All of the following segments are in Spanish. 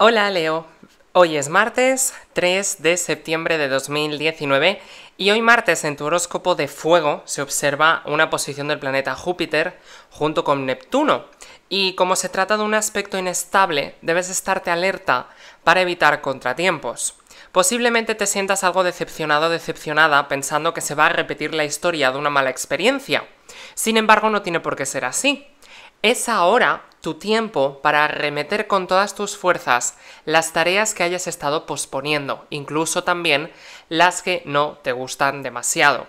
Hola Leo, hoy es martes 3 de septiembre de 2019 y hoy martes en tu horóscopo de fuego se observa una posición del planeta Júpiter junto con Neptuno y como se trata de un aspecto inestable debes estarte alerta para evitar contratiempos. Posiblemente te sientas algo decepcionado o decepcionada pensando que se va a repetir la historia de una mala experiencia. Sin embargo, no tiene por qué ser así. Es ahora tu tiempo para arremeter con todas tus fuerzas las tareas que hayas estado posponiendo, incluso también las que no te gustan demasiado.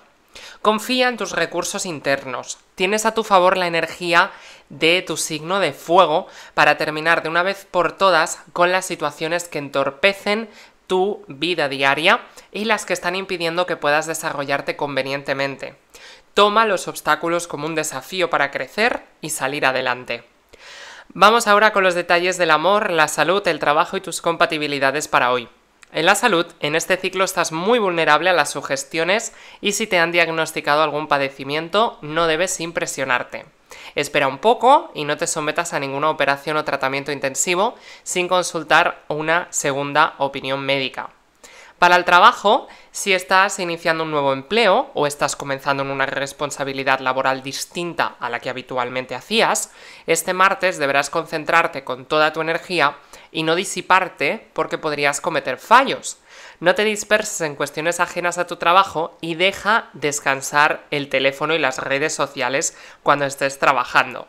Confía en tus recursos internos. Tienes a tu favor la energía de tu signo de fuego para terminar de una vez por todas con las situaciones que entorpecen tu vida diaria y las que están impidiendo que puedas desarrollarte convenientemente. Toma los obstáculos como un desafío para crecer y salir adelante. Vamos ahora con los detalles del amor, la salud, el trabajo y tus compatibilidades para hoy. En la salud, en este ciclo estás muy vulnerable a las sugestiones y si te han diagnosticado algún padecimiento, no debes impresionarte. Espera un poco y no te sometas a ninguna operación o tratamiento intensivo sin consultar una segunda opinión médica. Para el trabajo, si estás iniciando un nuevo empleo o estás comenzando en una responsabilidad laboral distinta a la que habitualmente hacías, este martes deberás concentrarte con toda tu energía y no disiparte porque podrías cometer fallos. No te disperses en cuestiones ajenas a tu trabajo y deja descansar el teléfono y las redes sociales cuando estés trabajando.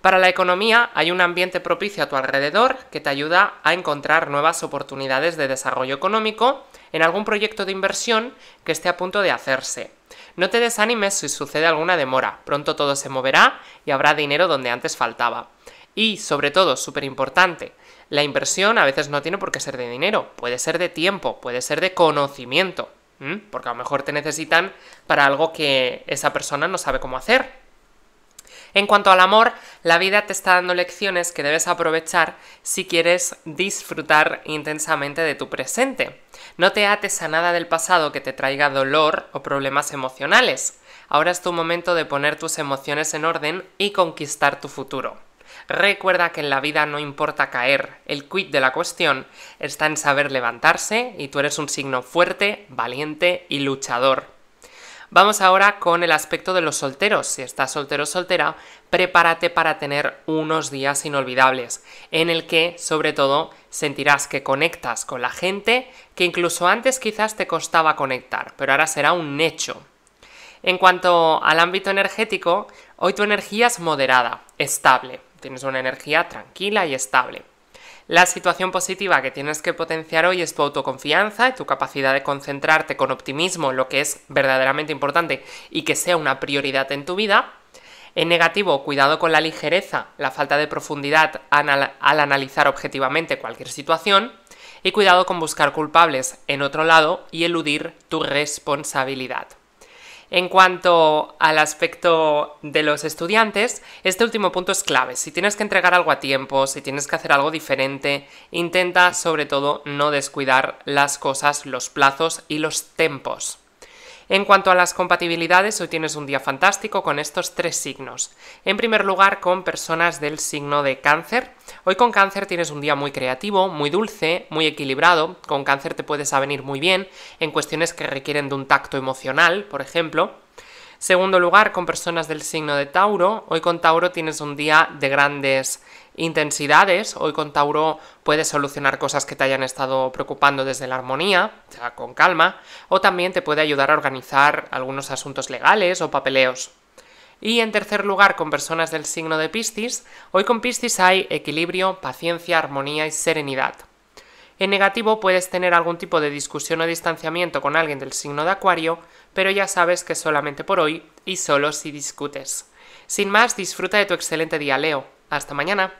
Para la economía hay un ambiente propicio a tu alrededor que te ayuda a encontrar nuevas oportunidades de desarrollo económico en algún proyecto de inversión que esté a punto de hacerse. No te desanimes si sucede alguna demora, pronto todo se moverá y habrá dinero donde antes faltaba. Y, sobre todo, súper importante, la inversión a veces no tiene por qué ser de dinero, puede ser de tiempo, puede ser de conocimiento, porque a lo mejor te necesitan para algo que esa persona no sabe cómo hacer. En cuanto al amor, la vida te está dando lecciones que debes aprovechar si quieres disfrutar intensamente de tu presente. No te ates a nada del pasado que te traiga dolor o problemas emocionales. Ahora es tu momento de poner tus emociones en orden y conquistar tu futuro. Recuerda que en la vida no importa caer, el quid de la cuestión está en saber levantarse y tú eres un signo fuerte, valiente y luchador. Vamos ahora con el aspecto de los solteros. Si estás soltero o soltera, prepárate para tener unos días inolvidables, en el que, sobre todo, sentirás que conectas con la gente que incluso antes quizás te costaba conectar, pero ahora será un hecho. En cuanto al ámbito energético, hoy tu energía es moderada, estable. Tienes una energía tranquila y estable. La situación positiva que tienes que potenciar hoy es tu autoconfianza y tu capacidad de concentrarte con optimismo en lo que es verdaderamente importante y que sea una prioridad en tu vida. En negativo, cuidado con la ligereza, la falta de profundidad al analizar objetivamente cualquier situación. Y cuidado con buscar culpables en otro lado y eludir tu responsabilidad. En cuanto al aspecto de los estudiantes, este último punto es clave. Si tienes que entregar algo a tiempo, si tienes que hacer algo diferente, intenta sobre todo no descuidar las cosas, los plazos y los tempos. En cuanto a las compatibilidades, hoy tienes un día fantástico con estos tres signos. En primer lugar, con personas del signo de cáncer. Hoy con cáncer tienes un día muy creativo, muy dulce, muy equilibrado. Con cáncer te puedes avenir muy bien en cuestiones que requieren de un tacto emocional, por ejemplo. Segundo lugar, con personas del signo de Tauro. Hoy con Tauro tienes un día de grandes intensidades. Hoy con Tauro puedes solucionar cosas que te hayan estado preocupando desde la armonía, o sea, con calma, o también te puede ayudar a organizar algunos asuntos legales o papeleos. Y en tercer lugar, con personas del signo de Piscis, hoy con Piscis hay equilibrio, paciencia, armonía y serenidad. En negativo puedes tener algún tipo de discusión o distanciamiento con alguien del signo de Acuario, pero ya sabes que solamente por hoy y solo si discutes. Sin más, disfruta de tu excelente día, Leo. Hasta mañana.